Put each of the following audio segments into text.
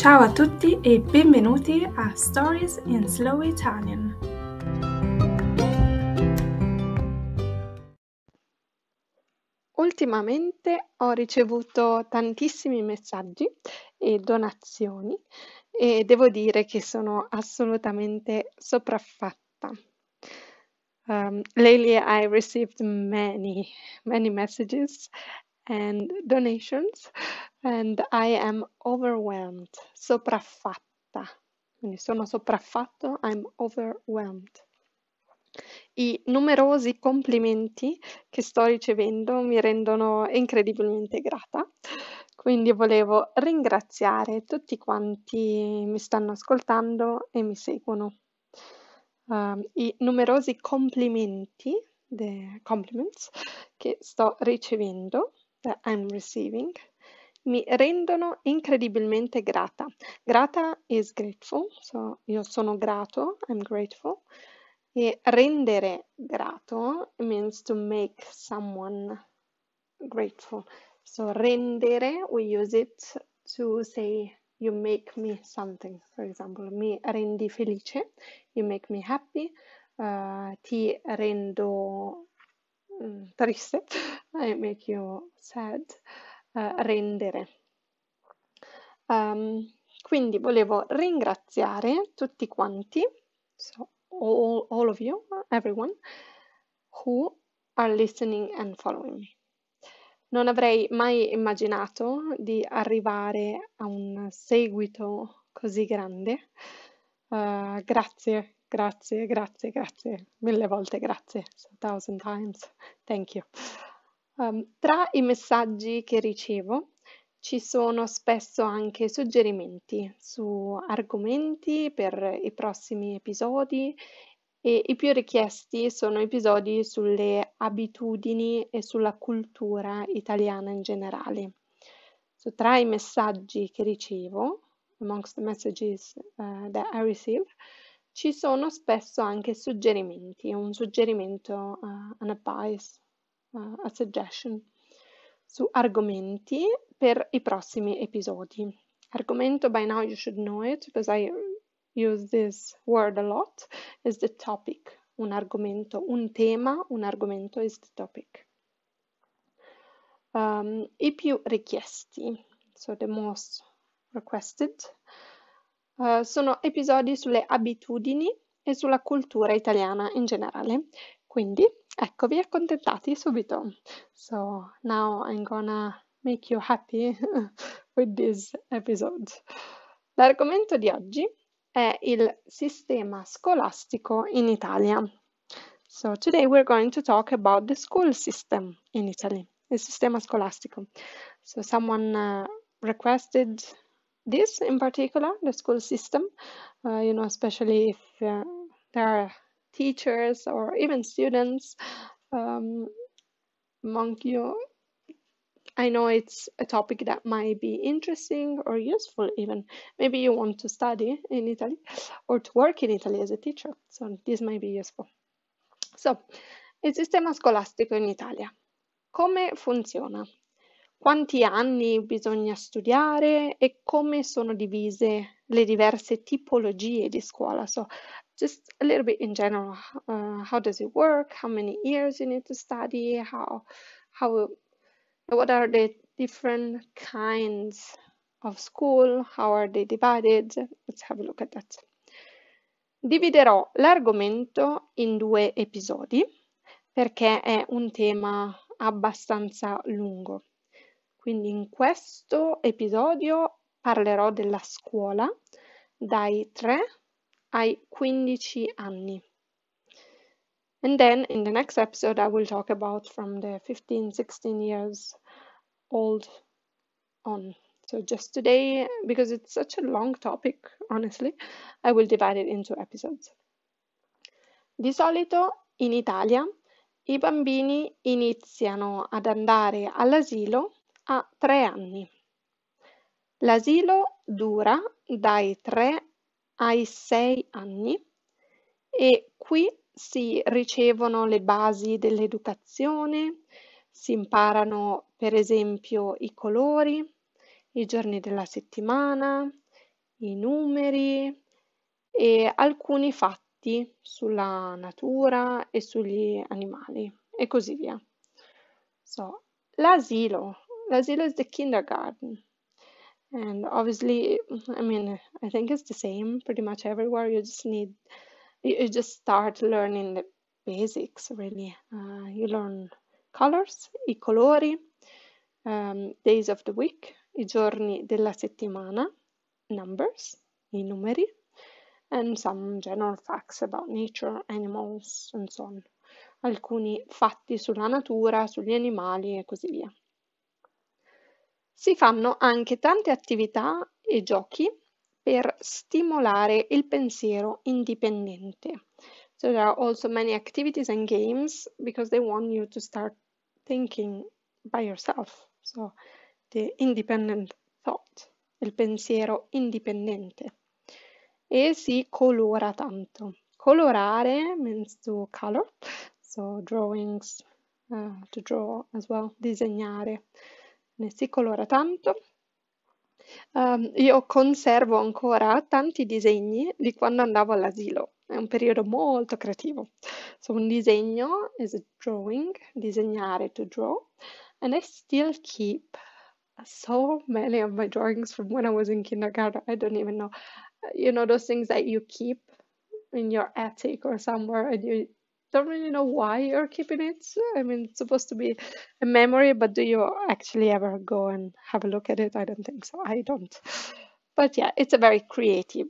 Ciao a tutti e benvenuti a Stories in Slow Italian. Ultimamente ho ricevuto tantissimi messaggi e donazioni e devo dire che sono assolutamente sopraffatta. Um, lately I received many, many messages and donations and I am overwhelmed, sopraffatta. Quindi sono sopraffatto, I'm overwhelmed. I numerosi complimenti che sto ricevendo mi rendono incredibilmente grata, quindi volevo ringraziare tutti quanti mi stanno ascoltando e mi seguono. Um, I numerosi complimenti, the compliments che sto ricevendo I'm receiving mi rendono incredibilmente grata. Grata is grateful, so io sono grato, I'm grateful. E rendere grato means to make someone grateful. So rendere, we use it to say you make me something, for example, mi rendi felice, you make me happy, uh, ti rendo mm, triste. I make you sad, uh, rendere. Um, quindi volevo ringraziare tutti quanti, so all, all of you, everyone, who are listening and following me. Non avrei mai immaginato di arrivare a un seguito così grande. Uh, grazie, grazie, grazie, grazie, mille volte grazie, so thousand times, thank you. Um, tra i messaggi che ricevo ci sono spesso anche suggerimenti su argomenti per i prossimi episodi e i più richiesti sono episodi sulle abitudini e sulla cultura italiana in generale. So, tra i messaggi che ricevo, amongst the messages uh, that I receive, ci sono spesso anche suggerimenti, un suggerimento, uh, an advice, uh, a suggestion su argomenti per i prossimi episodi. Argomento, by now you should know it because I use this word a lot, is the topic. Un argomento, un tema, un argomento is the topic. Um, I più richiesti, so the most requested, uh, sono episodi sulle abitudini e sulla cultura italiana in generale. Quindi Ecco, vi accontentati subito. So now I'm gonna make you happy with this episode. L'argomento di oggi è il sistema scolastico in Italia. So today we're going to talk about the school system in Italy, il sistema scolastico. So someone uh, requested this in particular, the school system, uh, you know, especially if uh, there are teachers or even students um, among you. I know it's a topic that might be interesting or useful even. Maybe you want to study in Italy or to work in Italy as a teacher, so this might be useful. So, il sistema scolastico in Italia. Come funziona? Quanti anni bisogna studiare e come sono divise le diverse tipologie di scuola? So, just a little bit in general. Uh, how does it work? How many years you need to study? How, how, what are the different kinds of school? How are they divided? Let's have a look at that. Dividerò l'argomento in due episodi perché è un tema abbastanza lungo. Quindi in questo episodio parlerò della scuola dai 3 ai 15 anni. And then in the next episode, I will talk about from the 15, 16 years old on. So just today, because it's such a long topic, honestly, I will divide it into episodes. Di solito in Italia i bambini iniziano ad andare all'asilo a tre anni. L'asilo dura dai 3 ai sei anni e qui si ricevono le basi dell'educazione, si imparano per esempio i colori, i giorni della settimana, i numeri e alcuni fatti sulla natura e sugli animali e così via. So, l'asilo, l'asilo is the kindergarten. And obviously, I mean, I think it's the same pretty much everywhere. You just need, you just start learning the basics really. Uh, you learn colors, i colori, um, days of the week, i giorni della settimana, numbers, i numeri, and some general facts about nature, animals, and so on. Alcuni fatti sulla natura, sugli animali e così via. Si fanno anche tante attività e giochi per stimolare il pensiero indipendente. So there are also many activities and games because they want you to start thinking by yourself. So the independent thought, il pensiero indipendente. E si colora tanto. Colorare means to color, so drawings, uh, to draw as well, disegnare ne si colora tanto. Um, io conservo ancora tanti disegni di quando andavo all'asilo, è un periodo molto creativo. So un disegno is a drawing, disegnare to draw, and I still keep so many of my drawings from when I was in kindergarten. I don't even know. You know those things that you keep in your attic or somewhere and you don't really know why you're keeping it. I mean, it's supposed to be a memory, but do you actually ever go and have a look at it? I don't think so. I don't. But yeah, it's a very creative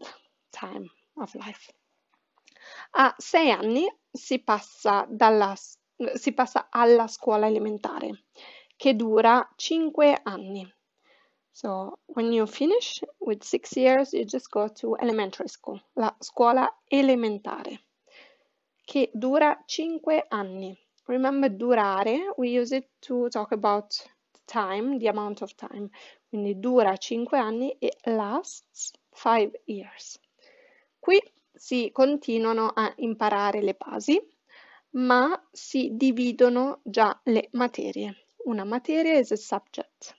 time of life. A sei anni si passa, dalla, si passa alla scuola elementare, che dura cinque anni. So when you finish with six years, you just go to elementary school, la scuola elementare. che dura 5 anni. Remember durare, we use it to talk about time, the amount of time. Quindi dura 5 anni e lasts 5 years. Qui si continuano a imparare le basi, ma si dividono già le materie. Una materia is a subject.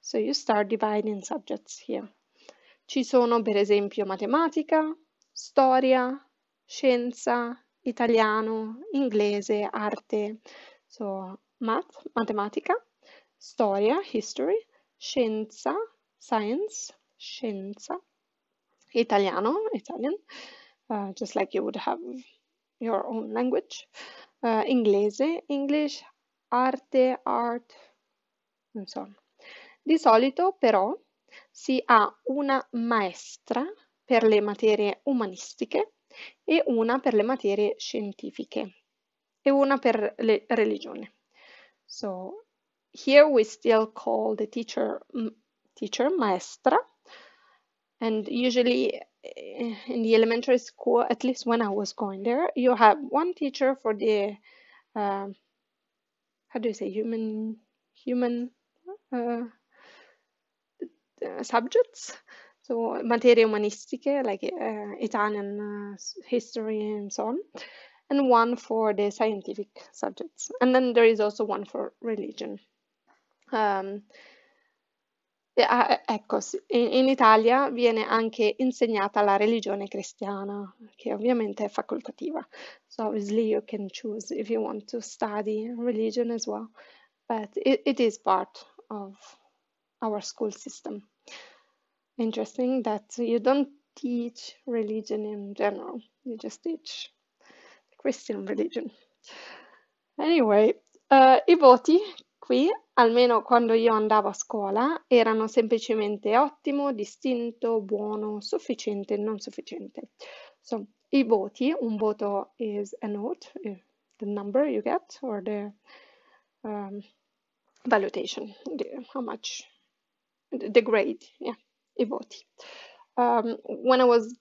So you start dividing subjects here. Ci sono per esempio matematica, storia, scienza, italiano, inglese, arte, so math, matematica, storia, history, scienza, science, scienza, italiano, Italian, uh, just like you would have your own language, uh, inglese, English, arte, art, non so. Di solito però si ha una maestra per le materie umanistiche e una per le materie scientifiche e una per le religioni. So here we still call the teacher teacher maestra and usually eh, in the elementary school at least when I was going there you have one teacher for the uh, how do you say human human uh, subjects so materie umanistiche, like uh, Italian uh, history and so on, and one for the scientific subjects. And then there is also one for religion. Um, eh, ecco, in, in Italia viene anche insegnata la religione cristiana, che ovviamente è facoltativa. So obviously you can choose if you want to study religion as well, but it, it is part of our school system interesting that you don't teach religion in general, you just teach Christian religion. Anyway, uh, i voti qui, almeno quando io andavo a scuola, erano semplicemente ottimo, distinto, buono, sufficiente, non sufficiente. So, i voti, un voto is a note, eh, the number you get or the um, valuation, the, how much, the grade, yeah. i voti. Um, when I was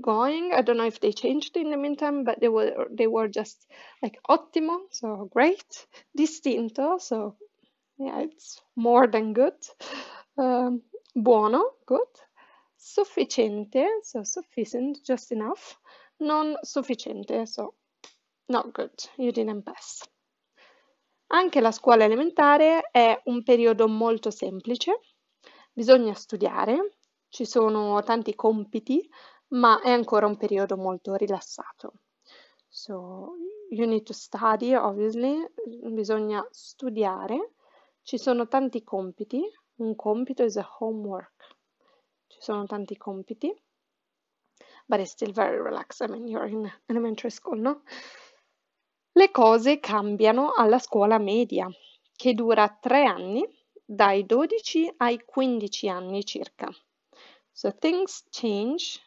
going, I don't know if they changed in the meantime, but they were they were just like ottimo, so great, distinto, so yeah, it's more than good, um, buono, good, sufficiente, so sufficient, just enough, non sufficiente, so not good, you didn't pass. Anche la scuola elementare è un periodo molto semplice Bisogna studiare, ci sono tanti compiti, ma è ancora un periodo molto rilassato. So, you need to study, obviously, bisogna studiare, ci sono tanti compiti, un compito is a homework, ci sono tanti compiti, but it's still very relaxed, I mean, you're in elementary school, no? Le cose cambiano alla scuola media, che dura tre anni dai 12 ai 15 anni circa. So things change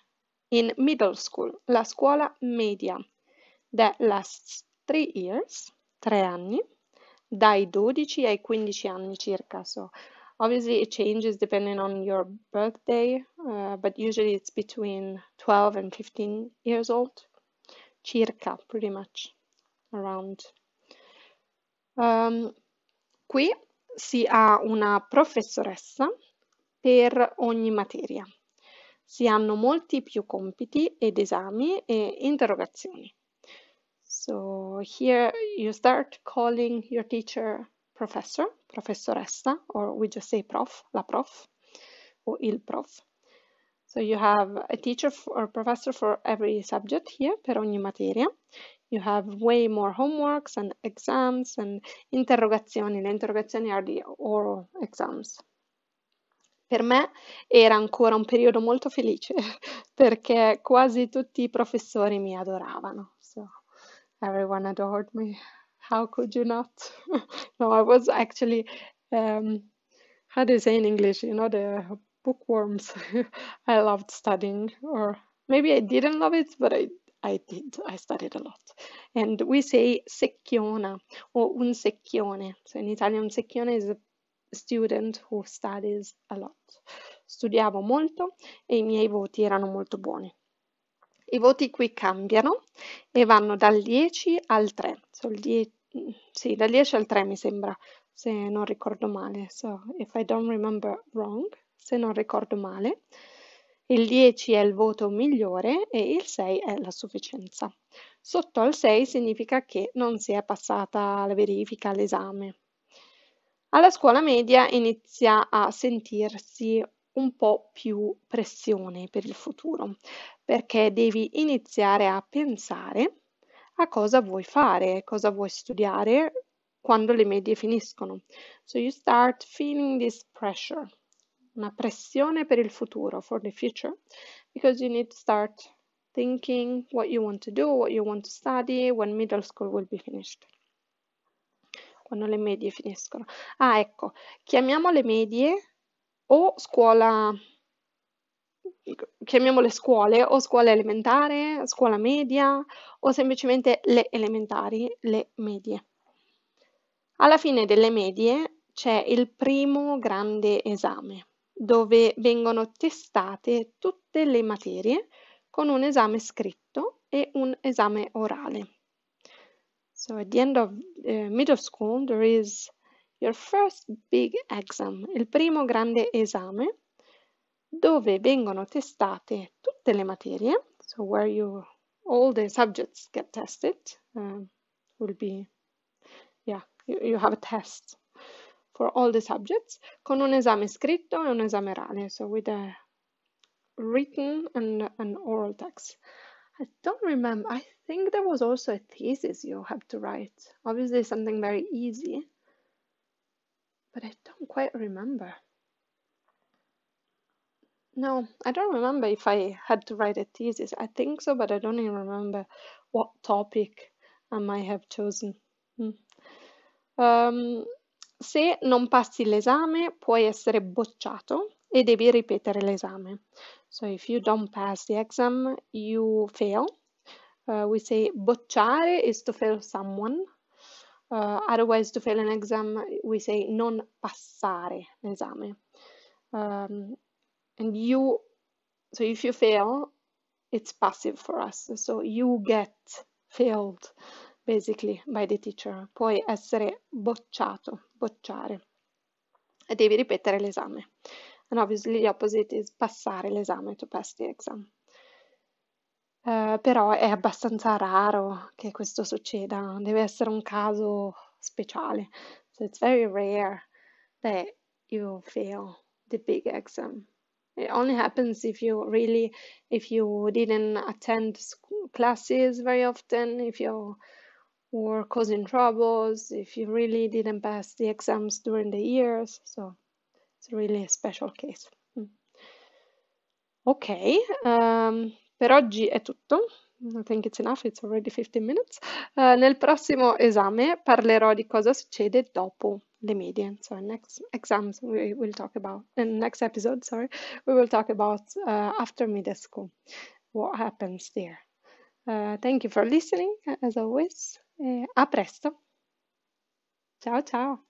in middle school, la scuola media. That lasts 3 years, 3 anni, dai 12 ai 15 anni circa. So obviously it changes depending on your birthday, uh, but usually it's between 12 and 15 years old. Circa, pretty much, around. Um, qui si ha una professoressa per ogni materia. Si hanno molti più compiti ed esami e interrogazioni. So here you start calling your teacher professor, professoressa, or we just say prof, la prof, o il prof. So you have a teacher or professor for every subject here, per ogni materia. you have way more homeworks and exams and interrogazioni. Le interrogazioni are the oral exams. Per me era ancora un periodo molto felice perché quasi tutti i professori mi adoravano. So everyone adored me. How could you not? no, I was actually, um, how do you say in English? You know, the bookworms. I loved studying, or maybe I didn't love it, but I I did. I studied a lot. And we say secchiona or un secchione. So in Italian, un secchione is a student who studies a lot. Studiavo molto e i miei voti erano molto buoni. I voti qui cambiano e vanno dal 10 al 3. So die- sì, dal 10 al 3 mi sembra, se non ricordo male. So if I don't remember wrong, se non ricordo male il 10 è il voto migliore e il 6 è la sufficienza. Sotto al 6 significa che non si è passata la verifica, l'esame. Alla scuola media inizia a sentirsi un po' più pressione per il futuro, perché devi iniziare a pensare a cosa vuoi fare, cosa vuoi studiare quando le medie finiscono. So you start feeling this pressure una pressione per il futuro, for the future, because you need to start thinking what you want to do, what you want to study when middle school will be finished. Quando le medie finiscono. Ah, ecco, chiamiamo le medie o scuola chiamiamole scuole o scuola elementare, scuola media o semplicemente le elementari, le medie. Alla fine delle medie c'è il primo grande esame dove vengono testate tutte le materie con un esame scritto e un esame orale. So at the end of uh, middle school there is your first big exam, il primo grande esame dove vengono testate tutte le materie, so where you all the subjects get tested, um, will be, yeah, you, you have a test for all the subjects con un esame scritto e un esame orale, so with a written and an oral text. I don't remember, I think there was also a thesis you had to write. Obviously something very easy, but I don't quite remember. No, I don't remember if I had to write a thesis. I think so, but I don't even remember what topic I might have chosen. Hmm. Um, Se non passi l'esame puoi essere bocciato e devi ripetere l'esame. So if you don't pass the exam, you fail. Uh, we say bocciare is to fail someone. Uh, otherwise to fail an exam, we say non passare l'esame. Um, and you, so if you fail, it's passive for us. So you get failed basically by the teacher, puoi essere bocciato, bocciare, e devi ripetere l'esame. And obviously the opposite is passare l'esame, to pass the exam. Uh, però è abbastanza raro che questo succeda, deve essere un caso speciale. So it's very rare that you fail the big exam. It only happens if you really, if you didn't attend classes very often, if you were causing troubles, if you really didn't pass the exams during the years. So it's really a special case. Hmm. Ok, um, per oggi è tutto. I think it's enough, it's already 15 minutes. Uh, nel prossimo esame parlerò di cosa succede dopo le medie. So next exams we will talk about, in next episode, sorry, we will talk about uh, after media school, what happens there. Eh, thank you for listening, as always. Eh, a presto. Ciao, ciao.